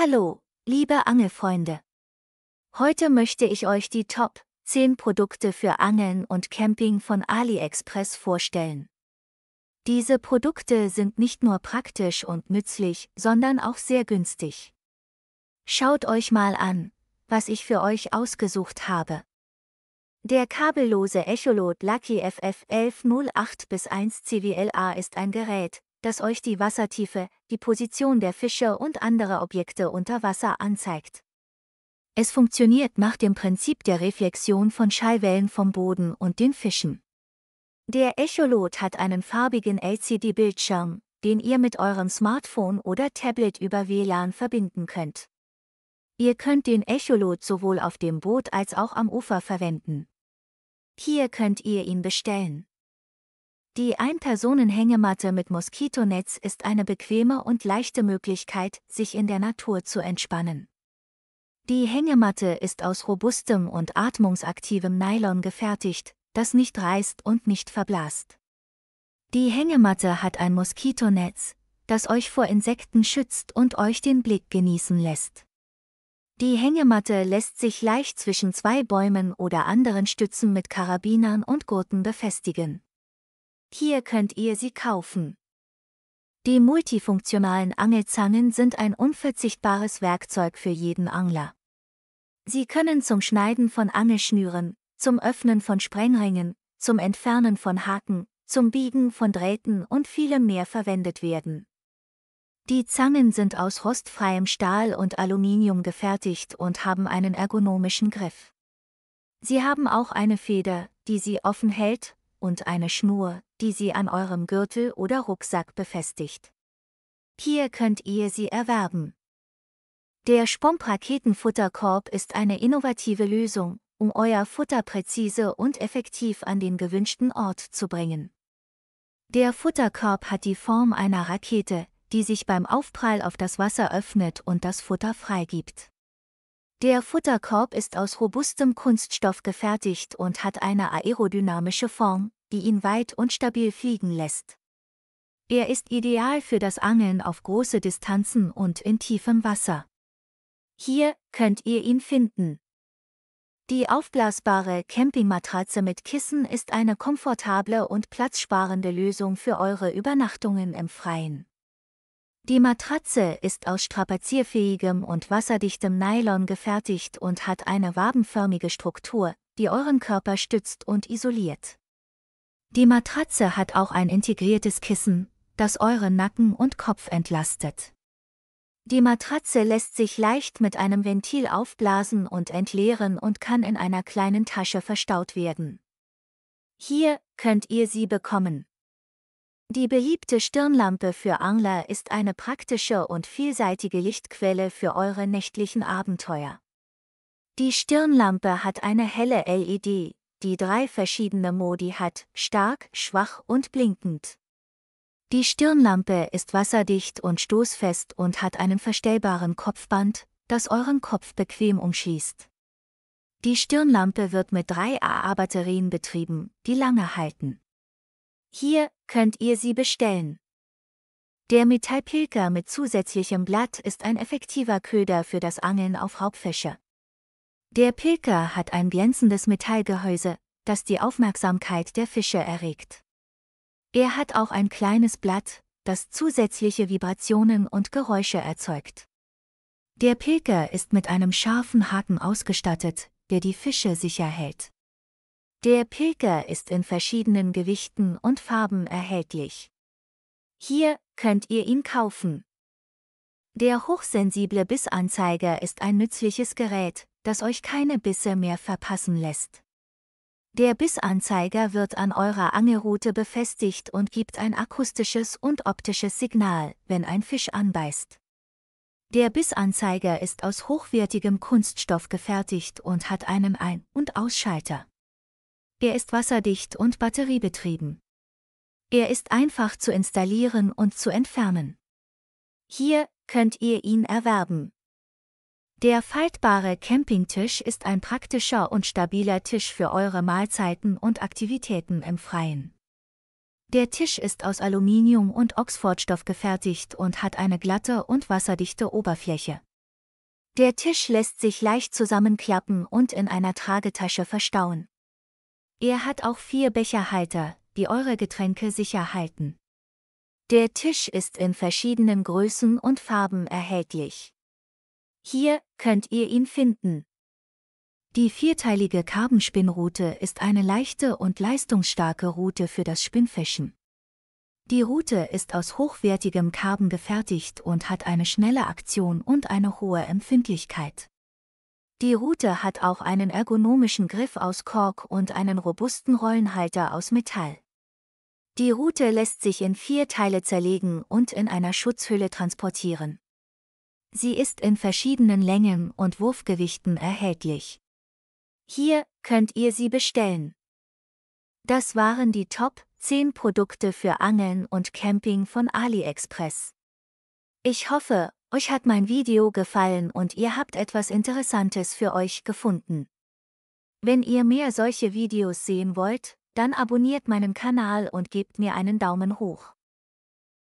Hallo, liebe Angelfreunde. Heute möchte ich euch die Top 10 Produkte für Angeln und Camping von AliExpress vorstellen. Diese Produkte sind nicht nur praktisch und nützlich, sondern auch sehr günstig. Schaut euch mal an, was ich für euch ausgesucht habe. Der kabellose Echolot Lucky FF1108 1 CWLA ist ein Gerät, das euch die Wassertiefe, die Position der Fische und andere Objekte unter Wasser anzeigt. Es funktioniert nach dem Prinzip der Reflexion von Schallwellen vom Boden und den Fischen. Der Echolot hat einen farbigen LCD-Bildschirm, den ihr mit eurem Smartphone oder Tablet über WLAN verbinden könnt. Ihr könnt den Echolot sowohl auf dem Boot als auch am Ufer verwenden. Hier könnt ihr ihn bestellen. Die Ein-Personen-Hängematte mit Moskitonetz ist eine bequeme und leichte Möglichkeit, sich in der Natur zu entspannen. Die Hängematte ist aus robustem und atmungsaktivem Nylon gefertigt, das nicht reißt und nicht verblasst. Die Hängematte hat ein Moskitonetz, das euch vor Insekten schützt und euch den Blick genießen lässt. Die Hängematte lässt sich leicht zwischen zwei Bäumen oder anderen Stützen mit Karabinern und Gurten befestigen. Hier könnt ihr sie kaufen. Die multifunktionalen Angelzangen sind ein unverzichtbares Werkzeug für jeden Angler. Sie können zum Schneiden von Angelschnüren, zum Öffnen von Sprengringen, zum Entfernen von Haken, zum Biegen von Drähten und vielem mehr verwendet werden. Die Zangen sind aus rostfreiem Stahl und Aluminium gefertigt und haben einen ergonomischen Griff. Sie haben auch eine Feder, die sie offen hält und eine Schnur, die sie an eurem Gürtel oder Rucksack befestigt. Hier könnt ihr sie erwerben. Der Spomp-Raketenfutterkorb ist eine innovative Lösung, um euer Futter präzise und effektiv an den gewünschten Ort zu bringen. Der Futterkorb hat die Form einer Rakete, die sich beim Aufprall auf das Wasser öffnet und das Futter freigibt. Der Futterkorb ist aus robustem Kunststoff gefertigt und hat eine aerodynamische Form, die ihn weit und stabil fliegen lässt. Er ist ideal für das Angeln auf große Distanzen und in tiefem Wasser. Hier könnt ihr ihn finden. Die aufblasbare Campingmatratze mit Kissen ist eine komfortable und platzsparende Lösung für eure Übernachtungen im Freien. Die Matratze ist aus strapazierfähigem und wasserdichtem Nylon gefertigt und hat eine wabenförmige Struktur, die euren Körper stützt und isoliert. Die Matratze hat auch ein integriertes Kissen, das euren Nacken und Kopf entlastet. Die Matratze lässt sich leicht mit einem Ventil aufblasen und entleeren und kann in einer kleinen Tasche verstaut werden. Hier könnt ihr sie bekommen. Die beliebte Stirnlampe für Angler ist eine praktische und vielseitige Lichtquelle für eure nächtlichen Abenteuer. Die Stirnlampe hat eine helle LED, die drei verschiedene Modi hat, stark, schwach und blinkend. Die Stirnlampe ist wasserdicht und stoßfest und hat einen verstellbaren Kopfband, das euren Kopf bequem umschließt. Die Stirnlampe wird mit drei AA-Batterien betrieben, die lange halten. Hier könnt ihr sie bestellen. Der Metallpilker mit zusätzlichem Blatt ist ein effektiver Köder für das Angeln auf Raubfische. Der Pilker hat ein glänzendes Metallgehäuse, das die Aufmerksamkeit der Fische erregt. Er hat auch ein kleines Blatt, das zusätzliche Vibrationen und Geräusche erzeugt. Der Pilker ist mit einem scharfen Haken ausgestattet, der die Fische sicher hält. Der Pilger ist in verschiedenen Gewichten und Farben erhältlich. Hier könnt ihr ihn kaufen. Der hochsensible Bissanzeiger ist ein nützliches Gerät, das euch keine Bisse mehr verpassen lässt. Der Bissanzeiger wird an eurer Angelrute befestigt und gibt ein akustisches und optisches Signal, wenn ein Fisch anbeißt. Der Bissanzeiger ist aus hochwertigem Kunststoff gefertigt und hat einen Ein- und Ausschalter. Er ist wasserdicht und batteriebetrieben. Er ist einfach zu installieren und zu entfernen. Hier könnt ihr ihn erwerben. Der faltbare Campingtisch ist ein praktischer und stabiler Tisch für eure Mahlzeiten und Aktivitäten im Freien. Der Tisch ist aus Aluminium und Oxfordstoff gefertigt und hat eine glatte und wasserdichte Oberfläche. Der Tisch lässt sich leicht zusammenklappen und in einer Tragetasche verstauen. Er hat auch vier Becherhalter, die eure Getränke sicher halten. Der Tisch ist in verschiedenen Größen und Farben erhältlich. Hier könnt ihr ihn finden. Die vierteilige Karbenspinnrute ist eine leichte und leistungsstarke Rute für das Spinnfischen. Die Rute ist aus hochwertigem Karben gefertigt und hat eine schnelle Aktion und eine hohe Empfindlichkeit. Die Route hat auch einen ergonomischen Griff aus Kork und einen robusten Rollenhalter aus Metall. Die Route lässt sich in vier Teile zerlegen und in einer Schutzhülle transportieren. Sie ist in verschiedenen Längen und Wurfgewichten erhältlich. Hier könnt ihr sie bestellen. Das waren die Top 10 Produkte für Angeln und Camping von AliExpress. Ich hoffe, euch hat mein Video gefallen und ihr habt etwas Interessantes für euch gefunden. Wenn ihr mehr solche Videos sehen wollt, dann abonniert meinen Kanal und gebt mir einen Daumen hoch.